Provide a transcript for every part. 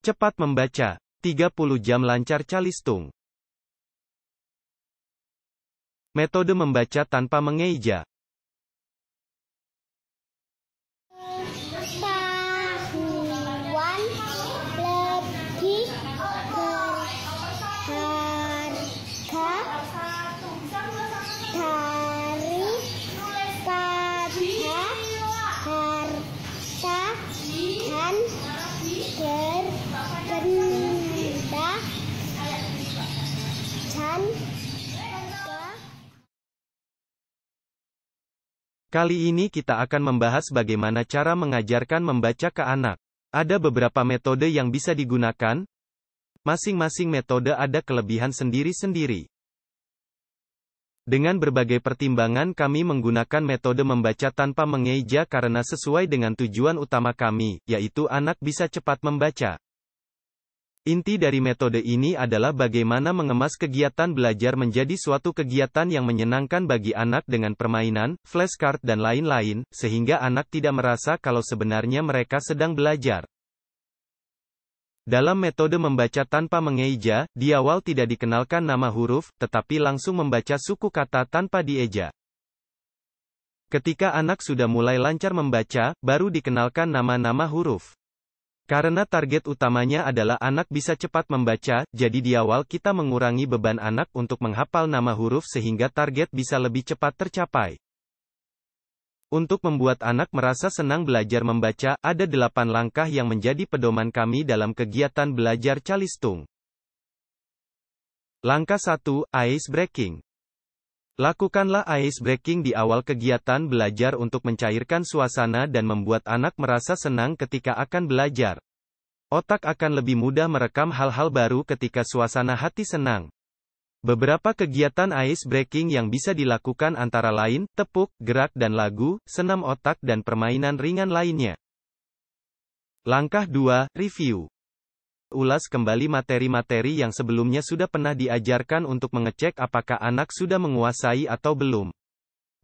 Cepat membaca. 30 jam lancar calistung. Metode membaca tanpa mengeja. Kali ini kita akan membahas bagaimana cara mengajarkan membaca ke anak. Ada beberapa metode yang bisa digunakan. Masing-masing metode ada kelebihan sendiri-sendiri. Dengan berbagai pertimbangan kami menggunakan metode membaca tanpa mengeja karena sesuai dengan tujuan utama kami, yaitu anak bisa cepat membaca. Inti dari metode ini adalah bagaimana mengemas kegiatan belajar menjadi suatu kegiatan yang menyenangkan bagi anak dengan permainan, flashcard dan lain-lain, sehingga anak tidak merasa kalau sebenarnya mereka sedang belajar. Dalam metode membaca tanpa mengeja, di awal tidak dikenalkan nama huruf, tetapi langsung membaca suku kata tanpa dieja. Ketika anak sudah mulai lancar membaca, baru dikenalkan nama-nama huruf. Karena target utamanya adalah anak bisa cepat membaca, jadi di awal kita mengurangi beban anak untuk menghafal nama huruf sehingga target bisa lebih cepat tercapai. Untuk membuat anak merasa senang belajar membaca, ada delapan langkah yang menjadi pedoman kami dalam kegiatan belajar calistung. Langkah 1, Ice Breaking. Lakukanlah ice breaking di awal kegiatan belajar untuk mencairkan suasana dan membuat anak merasa senang ketika akan belajar. Otak akan lebih mudah merekam hal-hal baru ketika suasana hati senang. Beberapa kegiatan ice breaking yang bisa dilakukan antara lain, tepuk, gerak dan lagu, senam otak dan permainan ringan lainnya. Langkah 2, Review Ulas kembali materi-materi yang sebelumnya sudah pernah diajarkan untuk mengecek apakah anak sudah menguasai atau belum.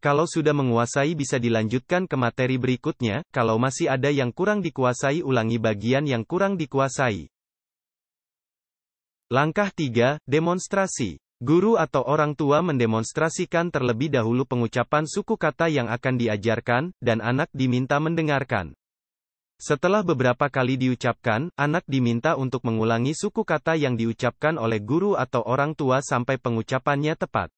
Kalau sudah menguasai bisa dilanjutkan ke materi berikutnya, kalau masih ada yang kurang dikuasai ulangi bagian yang kurang dikuasai. Langkah 3, demonstrasi. Guru atau orang tua mendemonstrasikan terlebih dahulu pengucapan suku kata yang akan diajarkan, dan anak diminta mendengarkan. Setelah beberapa kali diucapkan, anak diminta untuk mengulangi suku kata yang diucapkan oleh guru atau orang tua sampai pengucapannya tepat.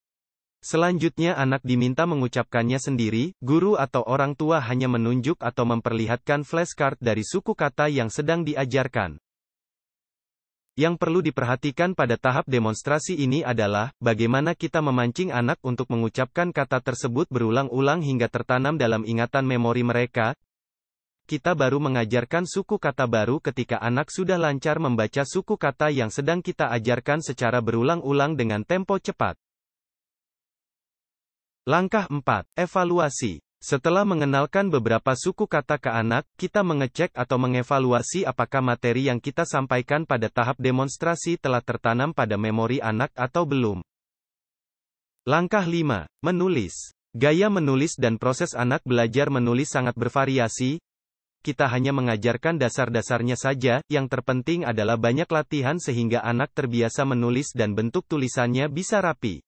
Selanjutnya anak diminta mengucapkannya sendiri, guru atau orang tua hanya menunjuk atau memperlihatkan flashcard dari suku kata yang sedang diajarkan. Yang perlu diperhatikan pada tahap demonstrasi ini adalah, bagaimana kita memancing anak untuk mengucapkan kata tersebut berulang-ulang hingga tertanam dalam ingatan memori mereka, kita baru mengajarkan suku kata baru ketika anak sudah lancar membaca suku kata yang sedang kita ajarkan secara berulang-ulang dengan tempo cepat. Langkah 4. Evaluasi. Setelah mengenalkan beberapa suku kata ke anak, kita mengecek atau mengevaluasi apakah materi yang kita sampaikan pada tahap demonstrasi telah tertanam pada memori anak atau belum. Langkah 5. Menulis. Gaya menulis dan proses anak belajar menulis sangat bervariasi, kita hanya mengajarkan dasar-dasarnya saja, yang terpenting adalah banyak latihan sehingga anak terbiasa menulis dan bentuk tulisannya bisa rapi.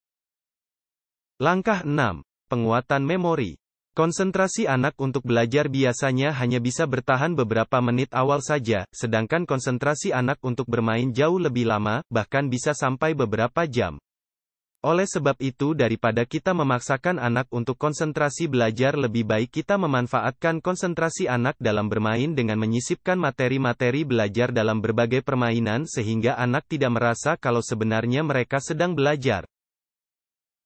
Langkah 6. Penguatan memori. Konsentrasi anak untuk belajar biasanya hanya bisa bertahan beberapa menit awal saja, sedangkan konsentrasi anak untuk bermain jauh lebih lama, bahkan bisa sampai beberapa jam. Oleh sebab itu daripada kita memaksakan anak untuk konsentrasi belajar lebih baik kita memanfaatkan konsentrasi anak dalam bermain dengan menyisipkan materi-materi belajar dalam berbagai permainan sehingga anak tidak merasa kalau sebenarnya mereka sedang belajar.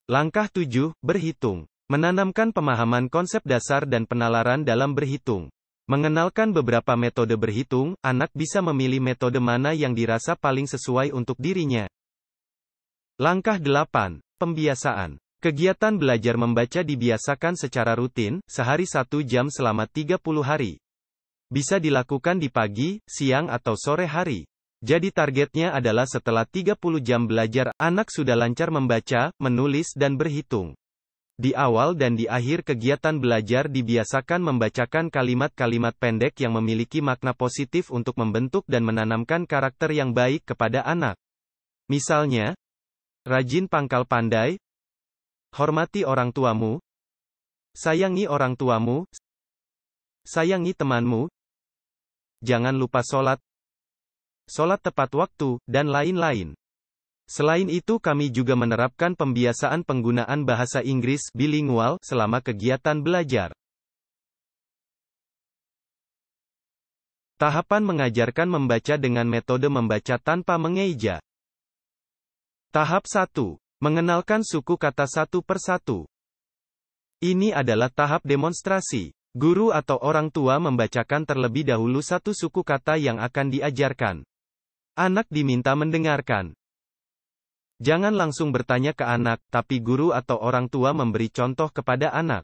Langkah 7, berhitung. Menanamkan pemahaman konsep dasar dan penalaran dalam berhitung. Mengenalkan beberapa metode berhitung, anak bisa memilih metode mana yang dirasa paling sesuai untuk dirinya. Langkah 8. Pembiasaan. Kegiatan belajar membaca dibiasakan secara rutin, sehari satu jam selama 30 hari. Bisa dilakukan di pagi, siang atau sore hari. Jadi targetnya adalah setelah 30 jam belajar, anak sudah lancar membaca, menulis dan berhitung. Di awal dan di akhir kegiatan belajar dibiasakan membacakan kalimat-kalimat pendek yang memiliki makna positif untuk membentuk dan menanamkan karakter yang baik kepada anak. Misalnya, Rajin pangkal pandai. Hormati orang tuamu. Sayangi orang tuamu. Sayangi temanmu. Jangan lupa sholat. Sholat tepat waktu, dan lain-lain. Selain itu kami juga menerapkan pembiasaan penggunaan bahasa Inggris bilingual selama kegiatan belajar. Tahapan mengajarkan membaca dengan metode membaca tanpa mengeja. Tahap 1. Mengenalkan suku kata satu per satu. Ini adalah tahap demonstrasi. Guru atau orang tua membacakan terlebih dahulu satu suku kata yang akan diajarkan. Anak diminta mendengarkan. Jangan langsung bertanya ke anak, tapi guru atau orang tua memberi contoh kepada anak.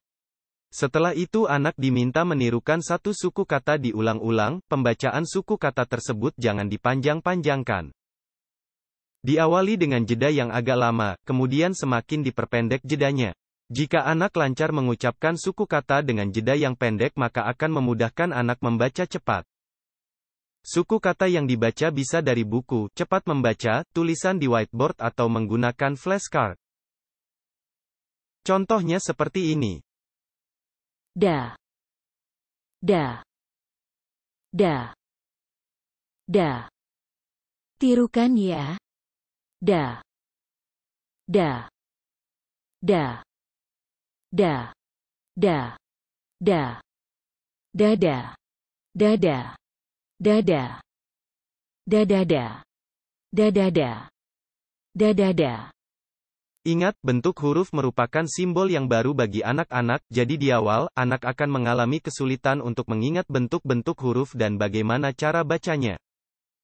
Setelah itu anak diminta menirukan satu suku kata diulang-ulang, pembacaan suku kata tersebut jangan dipanjang-panjangkan. Diawali dengan jeda yang agak lama, kemudian semakin diperpendek jedanya. Jika anak lancar mengucapkan suku kata dengan jeda yang pendek maka akan memudahkan anak membaca cepat. Suku kata yang dibaca bisa dari buku, cepat membaca, tulisan di whiteboard atau menggunakan flashcard. Contohnya seperti ini. Da. Da. Da. Da. Tirukan ya da da da da da da dada dada dada dadada dadada dadada Ingat, bentuk huruf merupakan simbol yang baru bagi anak-anak, jadi di awal, anak akan mengalami kesulitan untuk mengingat bentuk-bentuk huruf dan bagaimana cara bacanya.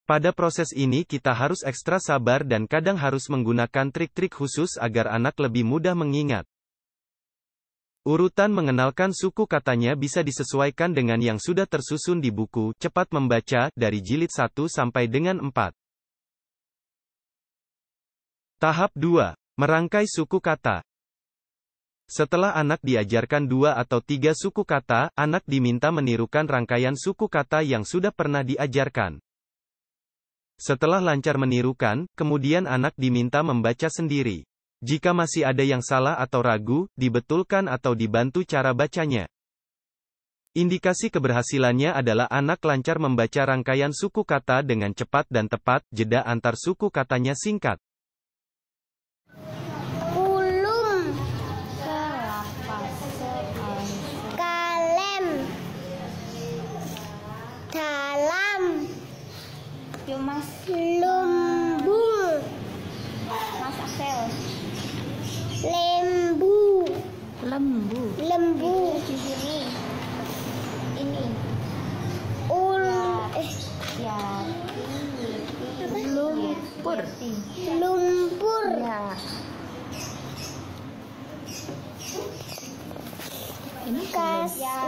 Pada proses ini kita harus ekstra sabar dan kadang harus menggunakan trik-trik khusus agar anak lebih mudah mengingat. Urutan mengenalkan suku katanya bisa disesuaikan dengan yang sudah tersusun di buku Cepat Membaca dari jilid 1 sampai dengan 4. Tahap 2. Merangkai suku kata. Setelah anak diajarkan dua atau tiga suku kata, anak diminta menirukan rangkaian suku kata yang sudah pernah diajarkan. Setelah lancar menirukan, kemudian anak diminta membaca sendiri. Jika masih ada yang salah atau ragu, dibetulkan atau dibantu cara bacanya. Indikasi keberhasilannya adalah anak lancar membaca rangkaian suku kata dengan cepat dan tepat, jeda antar suku katanya singkat. yuk mas lembu mas Axel lembu lembu lembu di sini ini ul eh ya lumpur lumpur ya. ini Kasih ya.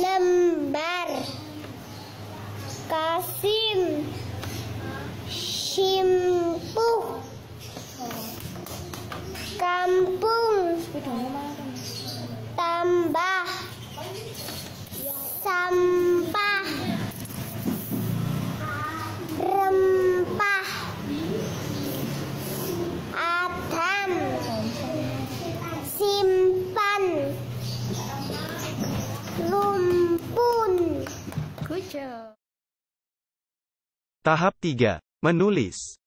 lembar Kasim Simpuh Kampung Tahap 3. Menulis.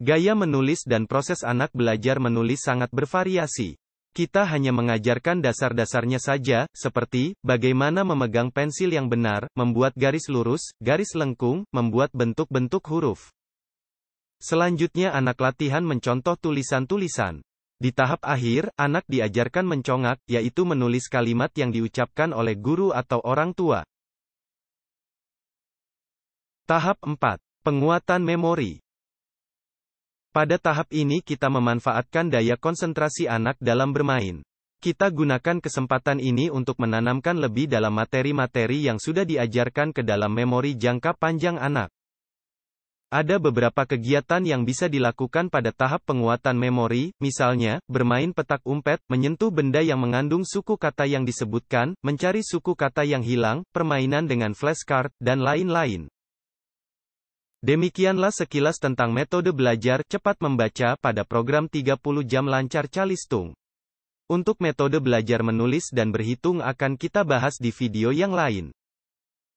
Gaya menulis dan proses anak belajar menulis sangat bervariasi. Kita hanya mengajarkan dasar-dasarnya saja, seperti bagaimana memegang pensil yang benar, membuat garis lurus, garis lengkung, membuat bentuk-bentuk huruf. Selanjutnya, anak latihan mencontoh tulisan-tulisan. Di tahap akhir, anak diajarkan mencongak, yaitu menulis kalimat yang diucapkan oleh guru atau orang tua. Tahap 4. Penguatan memori. Pada tahap ini kita memanfaatkan daya konsentrasi anak dalam bermain. Kita gunakan kesempatan ini untuk menanamkan lebih dalam materi-materi yang sudah diajarkan ke dalam memori jangka panjang anak. Ada beberapa kegiatan yang bisa dilakukan pada tahap penguatan memori, misalnya, bermain petak umpet, menyentuh benda yang mengandung suku kata yang disebutkan, mencari suku kata yang hilang, permainan dengan flashcard, dan lain-lain. Demikianlah sekilas tentang metode belajar cepat membaca pada program 30 jam lancar Calistung. Untuk metode belajar menulis dan berhitung akan kita bahas di video yang lain.